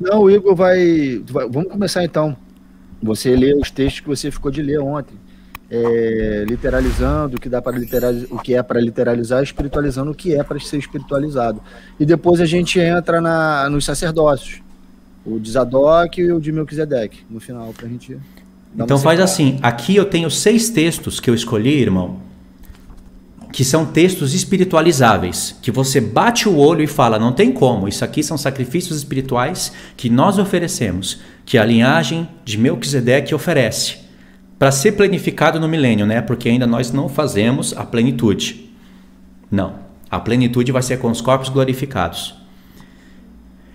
Não, o Igor vai, vai, Vamos começar então. Você lê os textos que você ficou de ler ontem. É, literalizando o que dá para literalizar, o que é para literalizar, espiritualizando o que é para ser espiritualizado. E depois a gente entra na, nos sacerdócios, o de Zadok e o de Melquisedeque, no final para a gente. Então faz assim. Aqui eu tenho seis textos que eu escolhi, irmão, que são textos espiritualizáveis, que você bate o olho e fala: não tem como, isso aqui são sacrifícios espirituais que nós oferecemos, que a linhagem de Melquisedeque oferece, para ser planificado no milênio, né? Porque ainda nós não fazemos a plenitude. Não, a plenitude vai ser com os corpos glorificados.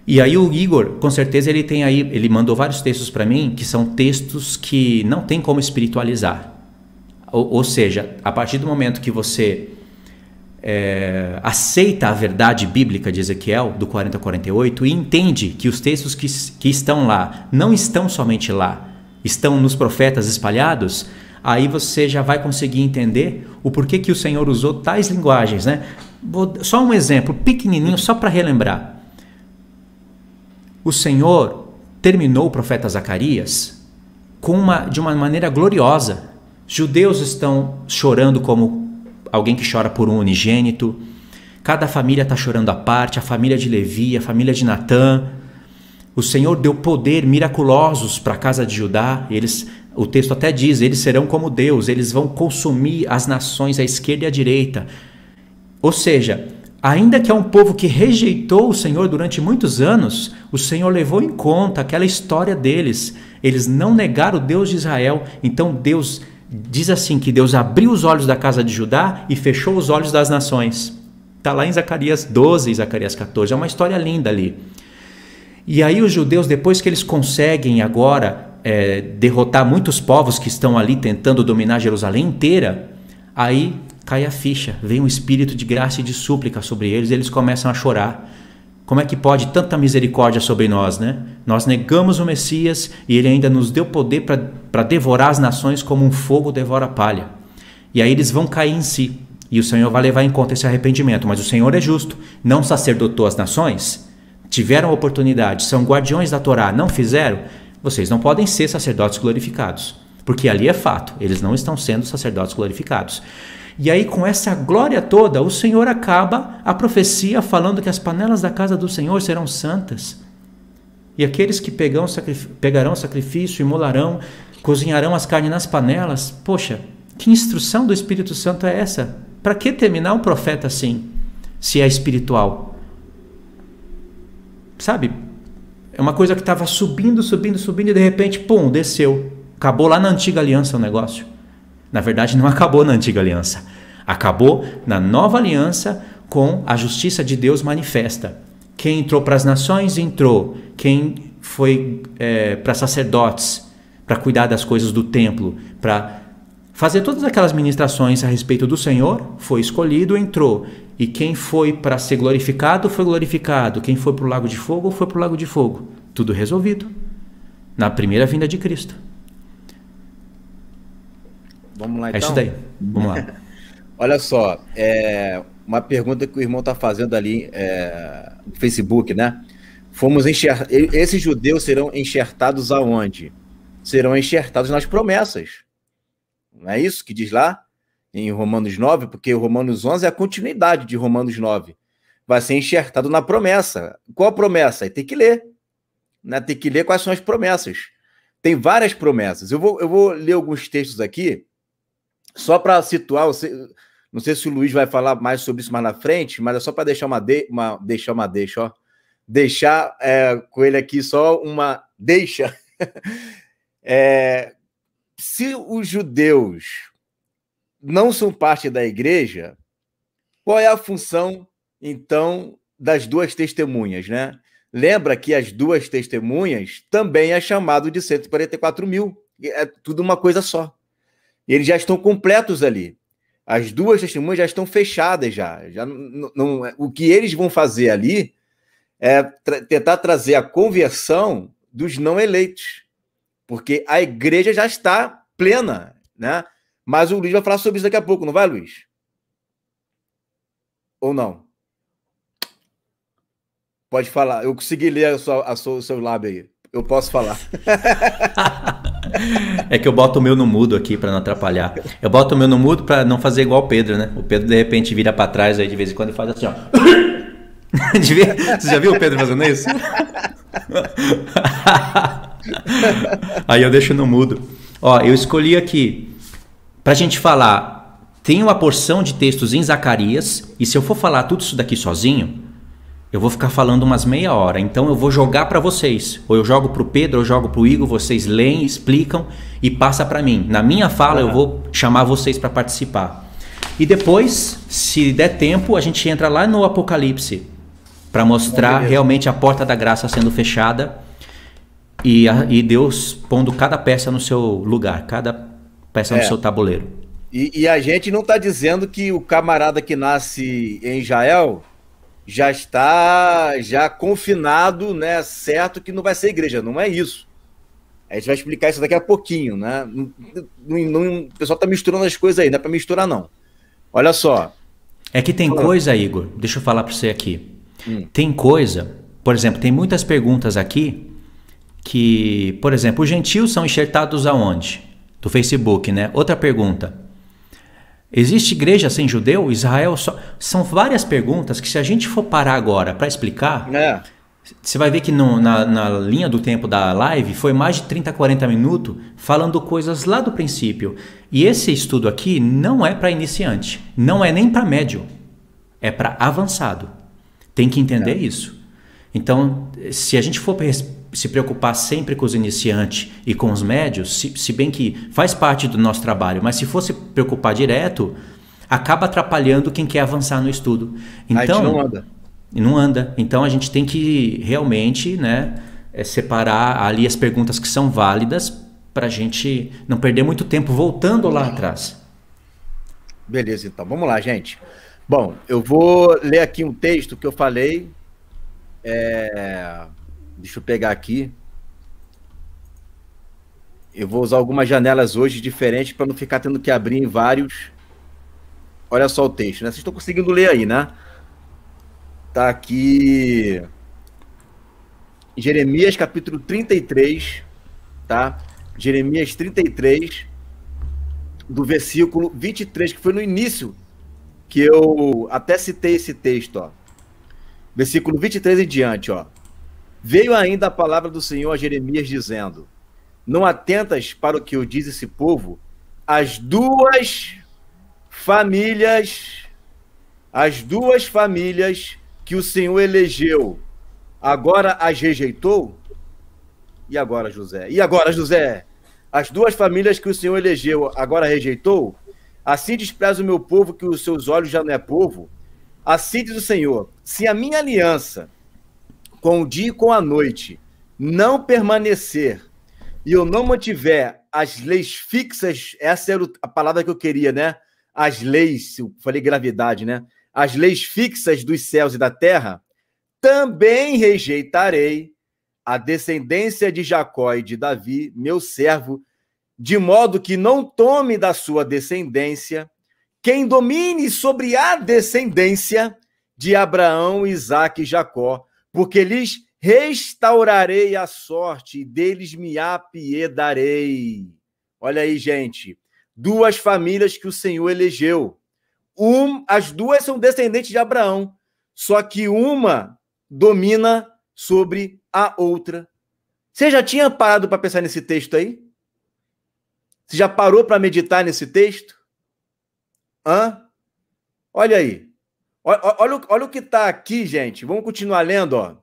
E aí o Igor, com certeza ele tem aí, ele mandou vários textos para mim que são textos que não tem como espiritualizar. Ou, ou seja, a partir do momento que você é, aceita a verdade bíblica de Ezequiel, do 40 ao 48, e entende que os textos que, que estão lá não estão somente lá, estão nos profetas espalhados, aí você já vai conseguir entender o porquê que o Senhor usou tais linguagens. Né? Vou, só um exemplo pequenininho, só para relembrar. O Senhor terminou o profeta Zacarias com uma, de uma maneira gloriosa. Judeus estão chorando como alguém que chora por um unigênito. Cada família está chorando à parte, a família de Levi, a família de Natã. O Senhor deu poder miraculosos para a casa de Judá. Eles, o texto até diz, eles serão como Deus, eles vão consumir as nações à esquerda e à direita. Ou seja, ainda que é um povo que rejeitou o Senhor durante muitos anos, o Senhor levou em conta aquela história deles. Eles não negaram o Deus de Israel, então Deus diz assim que Deus abriu os olhos da casa de Judá e fechou os olhos das nações. Está lá em Zacarias 12 e Zacarias 14. É uma história linda ali. E aí os judeus, depois que eles conseguem agora é, derrotar muitos povos que estão ali tentando dominar Jerusalém inteira, aí cai a ficha, vem um espírito de graça e de súplica sobre eles, e eles começam a chorar. Como é que pode tanta misericórdia sobre nós, né? Nós negamos o Messias e ele ainda nos deu poder para devorar as nações como um fogo devora a palha. E aí eles vão cair em si. E o Senhor vai levar em conta esse arrependimento. Mas o Senhor é justo, não sacerdotou as nações, tiveram oportunidade, são guardiões da Torá, não fizeram. Vocês não podem ser sacerdotes glorificados. Porque ali é fato, eles não estão sendo sacerdotes glorificados. E aí, com essa glória toda, o Senhor acaba a profecia falando que as panelas da casa do Senhor serão santas. E aqueles que pegam, sacrif pegarão sacrifício, imolarão, cozinharão as carnes nas panelas. Poxa, que instrução do Espírito Santo é essa? Para que terminar um profeta assim, se é espiritual? Sabe? É uma coisa que estava subindo, subindo, subindo e de repente, pum, desceu. Acabou lá na antiga aliança o negócio. Na verdade, não acabou na antiga aliança. Acabou na nova aliança com a justiça de Deus manifesta. Quem entrou para as nações, entrou. Quem foi é, para sacerdotes, para cuidar das coisas do templo, para fazer todas aquelas ministrações a respeito do Senhor, foi escolhido, entrou. E quem foi para ser glorificado, foi glorificado. Quem foi para o lago de fogo, foi para o lago de fogo. Tudo resolvido na primeira vinda de Cristo. Vamos lá então. É isso então? daí. Vamos lá. Olha só, é, uma pergunta que o irmão está fazendo ali é, no Facebook, né? Fomos enxer... Esses judeus serão enxertados aonde? Serão enxertados nas promessas. Não é isso que diz lá em Romanos 9? Porque Romanos 11 é a continuidade de Romanos 9. Vai ser enxertado na promessa. Qual a promessa? Tem que ler. Né? Tem que ler quais são as promessas. Tem várias promessas. Eu vou, eu vou ler alguns textos aqui só para situar, não sei se o Luiz vai falar mais sobre isso mais na frente, mas é só para deixar uma, de, uma deixar uma deixa, ó. Deixar é, com ele aqui só uma deixa. é, se os judeus não são parte da igreja, qual é a função então das duas testemunhas, né? Lembra que as duas testemunhas também é chamado de 144 mil, é tudo uma coisa só eles já estão completos ali. As duas testemunhas já estão fechadas já. já não, não o que eles vão fazer ali é tra tentar trazer a conversão dos não eleitos, porque a igreja já está plena, né? Mas o Luiz vai falar sobre isso daqui a pouco, não vai, Luiz? Ou não? Pode falar. Eu consegui ler a sua, a sua, o seu lábio aí. Eu posso falar. é que eu boto o meu no mudo aqui para não atrapalhar. Eu boto o meu no mudo para não fazer igual o Pedro, né? O Pedro de repente vira para trás aí de vez em quando e faz assim, ó. Você já viu o Pedro fazendo isso? aí eu deixo no mudo. Ó, eu escolhi aqui pra gente falar tem uma porção de textos em Zacarias, e se eu for falar tudo isso daqui sozinho, eu vou ficar falando umas meia hora, então eu vou jogar para vocês. Ou eu jogo para o Pedro, ou eu jogo para o Igor, vocês leem, explicam e passa para mim. Na minha fala uhum. eu vou chamar vocês para participar. E depois, se der tempo, a gente entra lá no Apocalipse para mostrar realmente a porta da graça sendo fechada e, a, e, Deus pondo cada peça no seu lugar, cada peça é. no seu tabuleiro. E, e a gente não está dizendo que o camarada que nasce em Israel já está já confinado, né? Certo que não vai ser igreja, não é isso. A gente vai explicar isso daqui a pouquinho, né? Não, não, o pessoal está misturando as coisas aí, não é para misturar não. Olha só. É que tem ah. coisa, Igor. Deixa eu falar para você aqui. Hum. Tem coisa, por exemplo, tem muitas perguntas aqui que, por exemplo, os gentios são enxertados aonde? Do Facebook, né? Outra pergunta. Existe igreja sem judeu? Israel só. São várias perguntas que, se a gente for parar agora para explicar, é. você vai ver que no, na, na, linha do tempo da live foi mais de 30, 40 minutos falando coisas lá do princípio. E esse estudo aqui não é para iniciante, não é nem para médio, é para avançado. Tem que entender é. isso. Então, se a gente for se preocupar sempre com os iniciantes e com os médios, se, se bem que faz parte do nosso trabalho, mas se fosse preocupar direto, acaba atrapalhando quem quer avançar no estudo. Então, a gente não anda. Não anda. Então a gente tem que realmente, né, é, separar ali as perguntas que são válidas para a gente não perder muito tempo voltando lá atrás. Beleza, então vamos lá, gente. Bom, eu vou ler aqui um texto que eu falei. É... Deixa eu pegar aqui. Eu vou usar algumas janelas hoje diferentes para não ficar tendo que abrir em vários. Olha só o texto, né? Vocês estão conseguindo ler aí, né? Tá aqui. Jeremias capítulo 33, tá? Jeremias 33, do versículo 23, que foi no início que eu até citei esse texto, ó. Versículo 23 em diante, ó. Veio ainda a palavra do Senhor a Jeremias dizendo: Não atentas para o que eu diz esse povo, as duas famílias, as duas famílias que o Senhor elegeu, agora as rejeitou? E agora, José? E agora, José? As duas famílias que o Senhor elegeu, agora rejeitou? Assim despreza o meu povo que os seus olhos já não é povo? Assim diz o Senhor: se a minha aliança com o dia e com a noite, não permanecer e eu não mantiver as leis fixas, essa era a palavra que eu queria, né? As leis, eu falei gravidade, né? As leis fixas dos céus e da terra, também rejeitarei a descendência de Jacó e de Davi, meu servo, de modo que não tome da sua descendência quem domine sobre a descendência de Abraão, Isaque e Jacó, porque lhes restaurarei a sorte e deles me apiedarei. Olha aí, gente, duas famílias que o Senhor elegeu. Um, as duas são descendentes de Abraão, só que uma domina sobre a outra. Você já tinha parado para pensar nesse texto aí? Você já parou para meditar nesse texto? Hã? Olha aí. Olha, olha, olha o que está aqui, gente. Vamos continuar lendo, ó.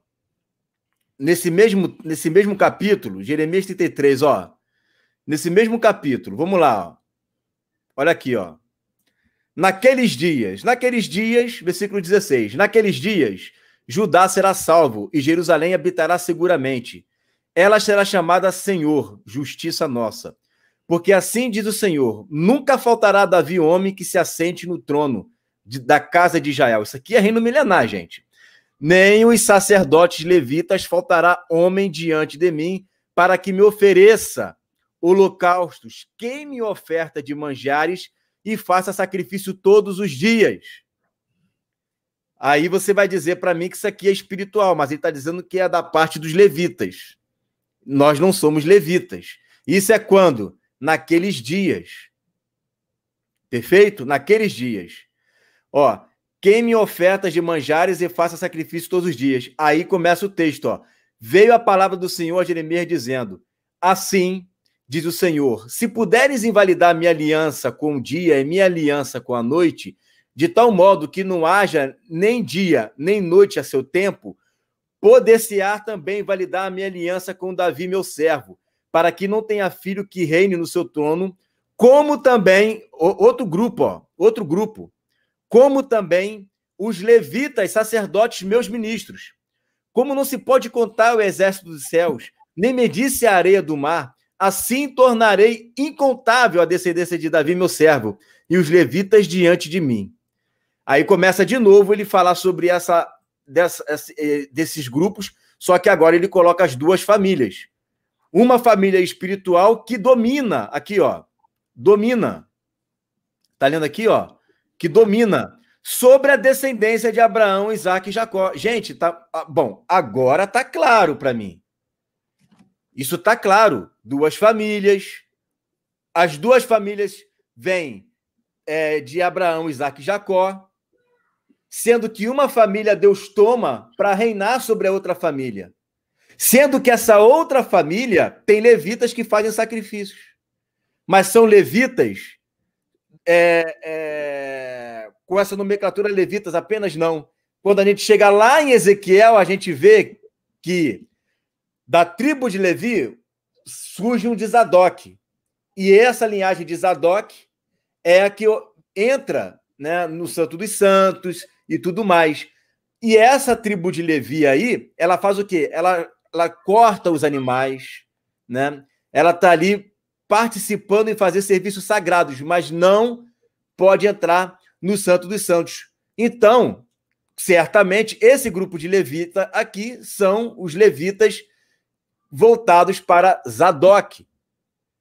Nesse mesmo, nesse mesmo capítulo, Jeremias 33, ó. Nesse mesmo capítulo, vamos lá, ó. Olha aqui, ó. Naqueles dias, naqueles dias, versículo 16. Naqueles dias, Judá será salvo e Jerusalém habitará seguramente. Ela será chamada Senhor, justiça nossa. Porque assim diz o Senhor: nunca faltará Davi homem que se assente no trono de, da casa de Jael. Isso aqui é reino milenar, gente. Nem os sacerdotes levitas faltará homem diante de mim para que me ofereça holocaustos, queime oferta de manjares e faça sacrifício todos os dias. Aí você vai dizer para mim que isso aqui é espiritual, mas ele está dizendo que é da parte dos levitas. Nós não somos levitas. Isso é quando? Naqueles dias. Perfeito? Naqueles dias. Ó, queime ofertas de manjares e faça sacrifício todos os dias. Aí começa o texto, ó. Veio a palavra do Senhor a Jeremias dizendo: Assim diz o Senhor: se puderes invalidar minha aliança com o dia e minha aliança com a noite, de tal modo que não haja nem dia nem noite a seu tempo, poder-se-á também invalidar a minha aliança com Davi, meu servo, para que não tenha filho que reine no seu trono, como também outro grupo, ó, outro grupo, como também os levitas, sacerdotes, meus ministros. Como não se pode contar o exército dos céus, nem medir-se a areia do mar, assim tornarei incontável a descendência de Davi, meu servo, e os levitas diante de mim. Aí começa de novo ele falar sobre essa, dessa, eh, desses grupos, só que agora ele coloca as duas famílias. Uma família espiritual que domina, aqui ó, domina. Tá lendo aqui ó, que domina sobre a descendência de Abraão, Isaac e Jacó. Gente, tá ah, bom, agora tá claro para mim. Isso tá claro. Duas famílias. As duas famílias vêm é, de Abraão, Isaac e Jacó, sendo que uma família Deus toma para reinar sobre a outra família. Sendo que essa outra família tem levitas que fazem sacrifícios. Mas são levitas é, é, com essa nomenclatura levitas apenas, não. Quando a gente chega lá em Ezequiel, a gente vê que da tribo de Levi surge um de Zadok. E essa linhagem de Zadok é a que entra né, no Santo dos Santos e tudo mais. E essa tribo de Levi aí, ela faz o quê? Ela, ela corta os animais, né? Ela tá ali participando em fazer serviços sagrados, mas não pode entrar no Santo dos Santos. Então, certamente, esse grupo de levita aqui são os levitas voltados para Zadok,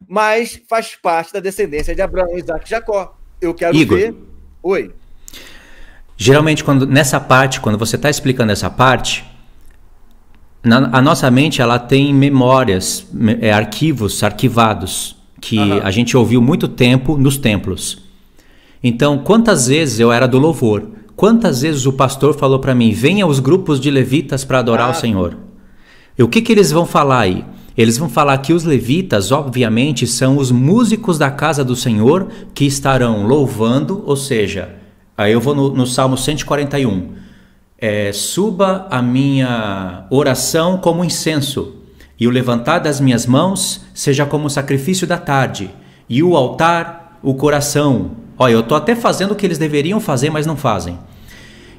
mas faz parte da descendência de Abraão, Isaac e Jacó. Eu quero Igor. ver. Oi. Geralmente, quando nessa parte, quando você está explicando essa parte, na, a nossa mente ela tem memórias, é, arquivos arquivados que uhum. a gente ouviu muito tempo nos templos. Então, quantas vezes eu era do louvor? Quantas vezes o pastor falou para mim: venha os grupos de levitas para adorar ah. o Senhor? E o que, que eles vão falar aí? Eles vão falar que os levitas, obviamente, são os músicos da casa do Senhor que estarão louvando, ou seja, aí eu vou no, no Salmo 141. É, suba a minha oração como incenso e o levantar das minhas mãos seja como o sacrifício da tarde, e o altar, o coração. Olha, eu estou até fazendo o que eles deveriam fazer, mas não fazem.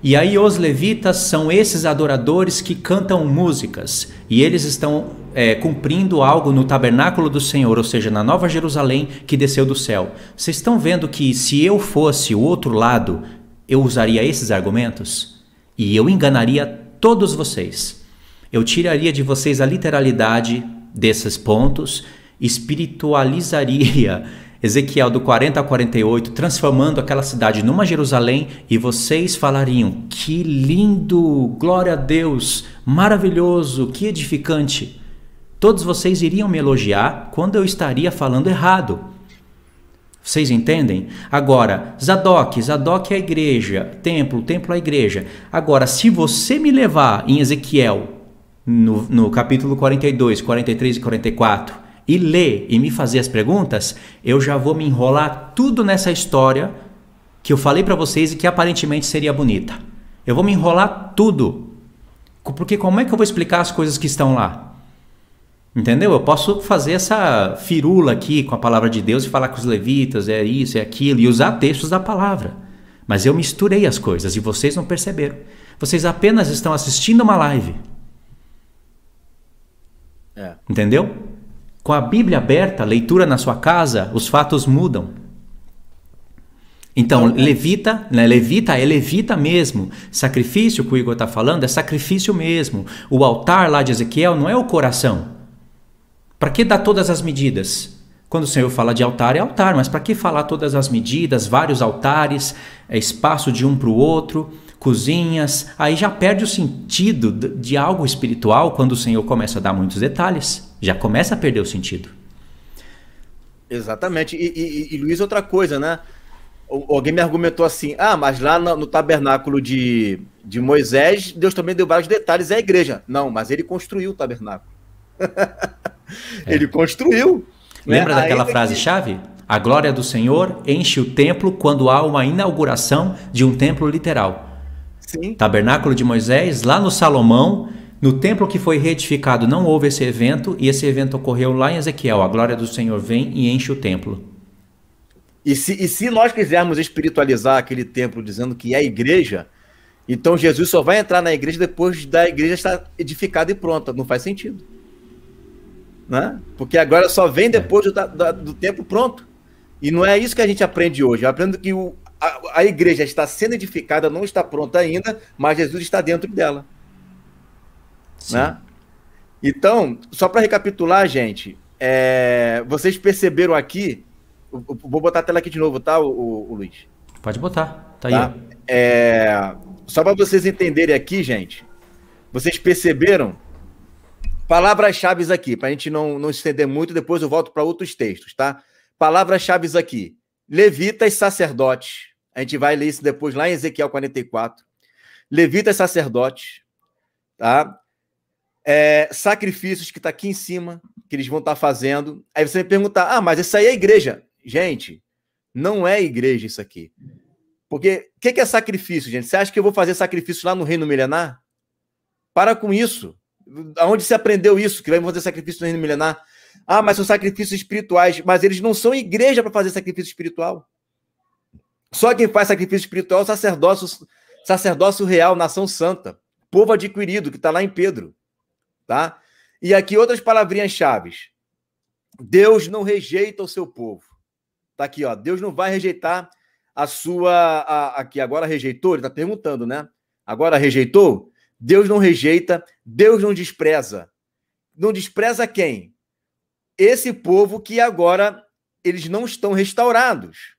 E aí os levitas são esses adoradores que cantam músicas, e eles estão é, cumprindo algo no tabernáculo do Senhor, ou seja, na Nova Jerusalém que desceu do céu. Vocês estão vendo que se eu fosse o outro lado, eu usaria esses argumentos? E eu enganaria todos vocês. Eu tiraria de vocês a literalidade desses pontos, espiritualizaria Ezequiel do 40 a 48, transformando aquela cidade numa Jerusalém, e vocês falariam: que lindo, glória a Deus, maravilhoso, que edificante. Todos vocês iriam me elogiar quando eu estaria falando errado. Vocês entendem? Agora, Zadok, Zadok é a igreja, templo, templo é a igreja. Agora, se você me levar em Ezequiel no, no capítulo 42, 43 e 44 e ler e me fazer as perguntas, eu já vou me enrolar tudo nessa história que eu falei para vocês e que aparentemente seria bonita. Eu vou me enrolar tudo. Porque como é que eu vou explicar as coisas que estão lá? Entendeu? Eu posso fazer essa firula aqui com a palavra de Deus e falar com os levitas, é isso, é aquilo, e usar textos da palavra. Mas eu misturei as coisas e vocês não perceberam. Vocês apenas estão assistindo uma live. É. Entendeu? Com a Bíblia aberta, leitura na sua casa, os fatos mudam. Então, então é. levita, né, levita é levita mesmo. Sacrifício que o Igor está falando é sacrifício mesmo. O altar lá de Ezequiel não é o coração. Para que dar todas as medidas? Quando o Senhor fala de altar, é altar, mas para que falar todas as medidas, vários altares, é espaço de um para o outro? cozinhas, aí já perde o sentido de algo espiritual quando o Senhor começa a dar muitos detalhes, já começa a perder o sentido. Exatamente. E, e, e Luiz, outra coisa, né? Alguém me argumentou assim: ah, mas lá no, no tabernáculo de, de Moisés, Deus também deu vários detalhes à igreja. Não, mas ele construiu o tabernáculo. É. Ele construiu. Né? Lembra né? daquela frase-chave? É que... A glória do Senhor enche o templo quando há uma inauguração de um templo literal. Sim. Tabernáculo de Moisés, lá no Salomão, no templo que foi reedificado não houve esse evento, e esse evento ocorreu lá em Ezequiel. A glória do Senhor vem e enche o templo. E se, e se nós quisermos espiritualizar aquele templo dizendo que é igreja, então Jesus só vai entrar na igreja depois da igreja estar edificada e pronta. Não faz sentido. Né? Porque agora só vem é. depois do, do, do templo pronto. E não é isso que a gente aprende hoje. Eu aprendo que o, a, a igreja está sendo edificada, não está pronta ainda, mas Jesus está dentro dela. Sim. Né? Então, só para recapitular, gente, é, vocês perceberam aqui, vou botar a tela aqui de novo, tá, o, o, o Luiz? Pode botar, tá, tá? aí. É, só para vocês entenderem aqui, gente, vocês perceberam palavras-chave aqui, para a gente não, não estender muito, depois eu volto para outros textos, tá? Palavras-chave aqui levitas sacerdotes. A gente vai ler isso depois lá em Ezequiel 44. Levitas sacerdotes, tá? É, sacrifícios que está aqui em cima, que eles vão estar tá fazendo. Aí você me perguntar, ah, mas isso aí é igreja. Gente, não é igreja isso aqui. Porque o que, que, é sacrifício, gente? Você acha que eu vou fazer sacrifício lá no reino milenar? Para com isso. Aonde se aprendeu isso, que vai fazer sacrifício no reino milenar? Ah, mas são sacrifícios espirituais. Mas eles não são igreja para fazer sacrifício espiritual. Só quem faz sacrifício espiritual é o sacerdócio, sacerdócio real, nação santa, povo adquirido, que está lá em Pedro. Tá? E aqui outras palavrinhas chaves. Deus não rejeita o seu povo. Tá aqui, ó. Deus não vai rejeitar a sua. A, aqui, agora rejeitou? Ele está perguntando, né? Agora rejeitou? Deus não rejeita, Deus não despreza. Não despreza quem? esse povo que agora eles não estão restaurados.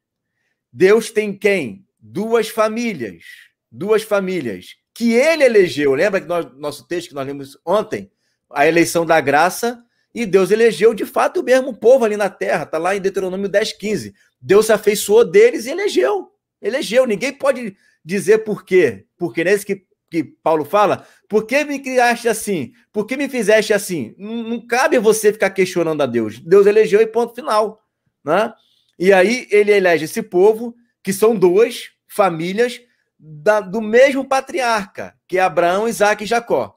Deus tem quem? Duas famílias. Duas famílias que ele elegeu. Lembra que nós, nosso texto que nós lemos ontem? A eleição da graça. E Deus elegeu de fato o mesmo povo ali na terra. Está lá em Deuteronômio 10, 15. Deus se afeiçoou deles e elegeu. Elegeu. Ninguém pode dizer por quê. Porque nesse que que Paulo fala, por que me criaste assim? Por que me fizeste assim? Não, não cabe você ficar questionando a Deus. Deus elegeu e ponto final. Né? E aí ele elege esse povo, que são duas famílias da, do mesmo patriarca, que é Abraão, Isaac e Jacó.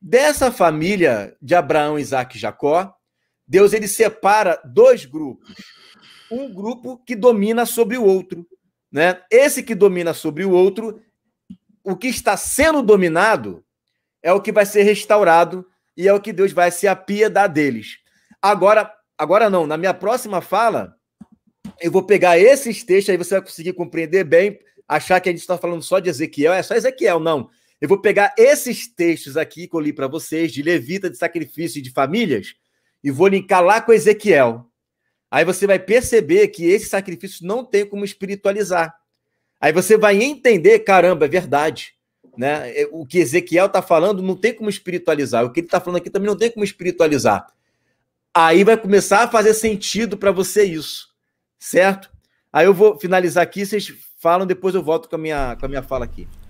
Dessa família de Abraão, Isaac e Jacó, Deus ele separa dois grupos. Um grupo que domina sobre o outro. Né? Esse que domina sobre o outro o que está sendo dominado é o que vai ser restaurado e é o que Deus vai se apiedar deles. Agora, agora não, na minha próxima fala, eu vou pegar esses textos, aí você vai conseguir compreender bem, achar que a gente está falando só de Ezequiel, é só Ezequiel, não. Eu vou pegar esses textos aqui que eu li para vocês, de Levita, de sacrifício e de famílias, e vou linkar lá com Ezequiel. Aí você vai perceber que esse sacrifício não tem como espiritualizar. Aí você vai entender, caramba, é verdade. Né? É, o que Ezequiel está falando não tem como espiritualizar. O que ele está falando aqui também não tem como espiritualizar. Aí vai começar a fazer sentido para você isso, certo? Aí eu vou finalizar aqui, vocês falam, depois eu volto com a minha, com a minha fala aqui.